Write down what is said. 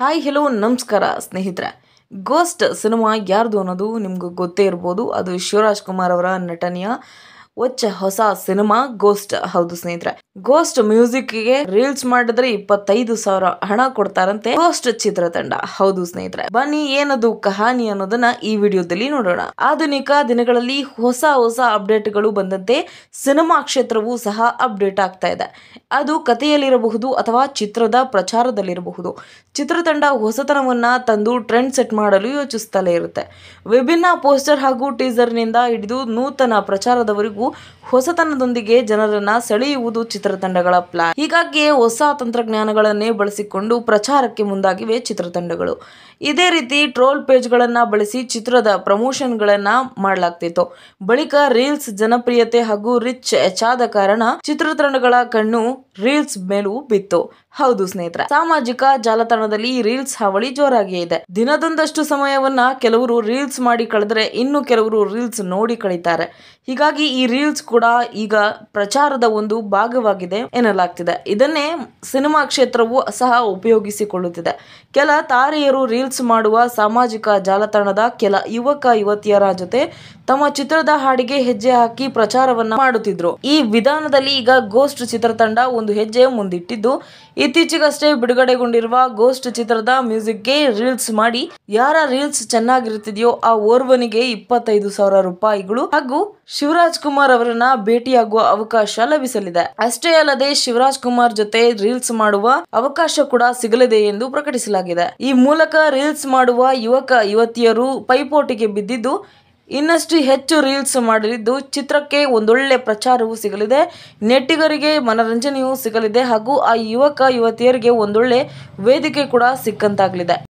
hi hello ನಮಸ್ಕಾರ ಸ್ನೇಹಿತರೆ ghost cinema ಯಾರ್ದು ಅನ್ನೋದು ನಿಮ್ಗೆ ಗೊತ್ತೇ ಇರ್ಬೋದು ಅದು ಶಿವರಾಜ್ ಕುಮಾರ್ ಅವರ ನಟನೆಯ ಒಚ್ಚ ಹೊಸ ಸಿನಿಮಾ ಗೋಸ್ಟ್ ಹೌದು ಸ್ನೇಹಿತರೆ ಗೋಸ್ಟ್ ಮ್ಯೂಸಿಕ್ ಗೆ ರೀಲ್ಸ್ ಮಾಡಿದ್ರೆ ಇಪ್ಪತ್ತೈದು ಸಾವಿರ ಹಣ ಕೊಡ್ತಾರಂತೆ ಗೋಸ್ಟ್ ಚಿತ್ರತಂಡ ಹೌದು ಸ್ನೇಹಿತರೆ ಬನ್ನಿ ಏನದು ಕಹಾನಿ ಅನ್ನೋದನ್ನ ಈ ವಿಡಿಯೋದಲ್ಲಿ ನೋಡೋಣ ಆಧುನಿಕ ದಿನಗಳಲ್ಲಿ ಹೊಸ ಹೊಸ ಅಪ್ಡೇಟ್ಗಳು ಬಂದಂತೆ ಸಿನಿಮಾ ಕ್ಷೇತ್ರವೂ ಸಹ ಅಪ್ಡೇಟ್ ಆಗ್ತಾ ಇದೆ ಅದು ಕಥೆಯಲ್ಲಿರಬಹುದು ಅಥವಾ ಚಿತ್ರದ ಪ್ರಚಾರದಲ್ಲಿರಬಹುದು ಚಿತ್ರತಂಡ ಹೊಸತನವನ್ನ ತಂದು ಟ್ರೆಂಡ್ ಸೆಟ್ ಮಾಡಲು ಯೋಚಿಸುತ್ತಲೇ ಇರುತ್ತೆ ವಿಭಿನ್ನ ಪೋಸ್ಟರ್ ಹಾಗೂ ಟೀಸರ್ ನಿಂದ ಹಿಡಿದು ನೂತನ ಪ್ರಚಾರದವರೆಗೂ ಹಾಗೂ ಹೊಸತನದೊಂದಿಗೆ ಜನರನ್ನ ಸೆಳೆಯುವುದು ಚಿತ್ರತಂಡಗಳ ಪ್ಲಾನ್ ಹೀಗಾಗಿ ಹೊಸ ತಂತ್ರಜ್ಞಾನಗಳನ್ನೇ ಬಳಸಿಕೊಂಡು ಪ್ರಚಾರಕ್ಕೆ ಮುಂದಾಗಿವೆ ಚಿತ್ರತಂಡಗಳು ಇದೇ ರೀತಿ ಟ್ರೋಲ್ ಪೇಜ್ಗಳನ್ನ ಬಳಸಿ ಚಿತ್ರದ ಪ್ರಮೋಷನ್ಗಳನ್ನ ಮಾಡಲಾಗ್ತಿತ್ತು ಬಳಿಕ ರೀಲ್ಸ್ ಜನಪ್ರಿಯತೆ ಹಾಗೂ ರಿಚ್ ಹೆಚ್ಚಾದ ಕಾರಣ ಚಿತ್ರತಂಡಗಳ ಕಣ್ಣು ರೀಲ್ಸ್ ಮೇಲೂ ಬಿತ್ತು ಹೌದು ಸ್ನೇಹಿತರ ಸಾಮಾಜಿಕ ಜಾಲತಾಣದಲ್ಲಿ ರೀಲ್ಸ್ ಹಾವಳಿ ಜೋರಾಗಿಯೇ ಇದೆ ದಿನದೊಂದಷ್ಟು ಸಮಯವನ್ನ ಕೆಲವರು ರೀಲ್ಸ್ ಮಾಡಿ ಕಳೆದ್ರೆ ಇನ್ನು ಕೆಲವರು ರೀಲ್ಸ್ ನೋಡಿ ಕಳೀತಾರೆ ಹೀಗಾಗಿ ಈ ರೀಲ್ಸ್ ಕೂಡ ಈಗ ಪ್ರಚಾರದ ಒಂದು ಭಾಗವಾಗಿದೆ ಎನ್ನಲಾಗ್ತಿದೆ ಇದನ್ನೇ ಸಿನಿಮಾ ಕ್ಷೇತ್ರವು ಸಹ ಉಪಯೋಗಿಸಿಕೊಳ್ಳುತ್ತಿದೆ ಕೆಲ ತಾರೆಯರು ರೀಲ್ಸ್ ಮಾಡುವ ಸಾಮಾಜಿಕ ಜಾಲತಾಣದ ಕೆಲ ಯುವಕ ಯುವತಿಯರ ಜೊತೆ ತಮ್ಮ ಚಿತ್ರದ ಹಾಡಿಗೆ ಹೆಜ್ಜೆ ಹಾಕಿ ಪ್ರಚಾರವನ್ನ ಮಾಡುತ್ತಿದ್ರು ಈ ವಿಧಾನದಲ್ಲಿ ಈಗ ಗೋಸ್ಟ್ ಚಿತ್ರತಂಡ ಒಂದು ಹೆಜ್ಜೆ ಮುಂದಿಟ್ಟಿದ್ದು ಇತ್ತೀಚೆಗಷ್ಟೇ ಬಿಡುಗಡೆಗೊಂಡಿರುವ ಗೋಸ್ಟ್ ಚಿತ್ರದ ಮ್ಯೂಸಿಕ್ಗೆ ರೀಲ್ಸ್ ಮಾಡಿ ಯಾರ ರೀಲ್ಸ್ ಚೆನ್ನಾಗಿರುತ್ತಿದೆಯೋ ಆ ಓರ್ವನಿಗೆ ಇಪ್ಪತ್ತೈದು ಸಾವಿರ ರೂಪಾಯಿಗಳು ಹಾಗೂ ಶಿವರಾಜ್ ಕುಮಾರ್ ಅವರನ್ನ ಭೇಟಿಯಾಗುವ ಅವಕಾಶ ಲಭಿಸಲಿದೆ ಅಷ್ಟೇ ಅಲ್ಲದೆ ಶಿವರಾಜ್ ಕುಮಾರ್ ಜೊತೆ ರೀಲ್ಸ್ ಮಾಡುವ ಅವಕಾಶ ಕೂಡ ಸಿಗಲಿದೆ ಎಂದು ಪ್ರಕಟಿಸಲಾಗಿದೆ ಈ ಮೂಲಕ ರೀಲ್ಸ್ ಮಾಡುವ ಯುವಕ ಯುವತಿಯರು ಪೈಪೋಟಿಗೆ ಬಿದ್ದಿದ್ದು ಇನ್ನಷ್ಟು ಹೆಚ್ಚು ರೀಲ್ಸ್ ಮಾಡಲಿದ್ದು ಚಿತ್ರಕ್ಕೆ ಒಂದೊಳ್ಳೆ ಪ್ರಚಾರವೂ ಸಿಗಲಿದೆ ನೆಟ್ಟಿಗರಿಗೆ ಮನರಂಜನೆಯೂ ಸಿಗಲಿದೆ ಹಾಗೂ ಆ ಯುವಕ ಯುವತಿಯರಿಗೆ ಒಂದೊಳ್ಳೆ ವೇದಿಕೆ ಕೂಡ ಸಿಕ್ಕಂತಾಗಲಿದೆ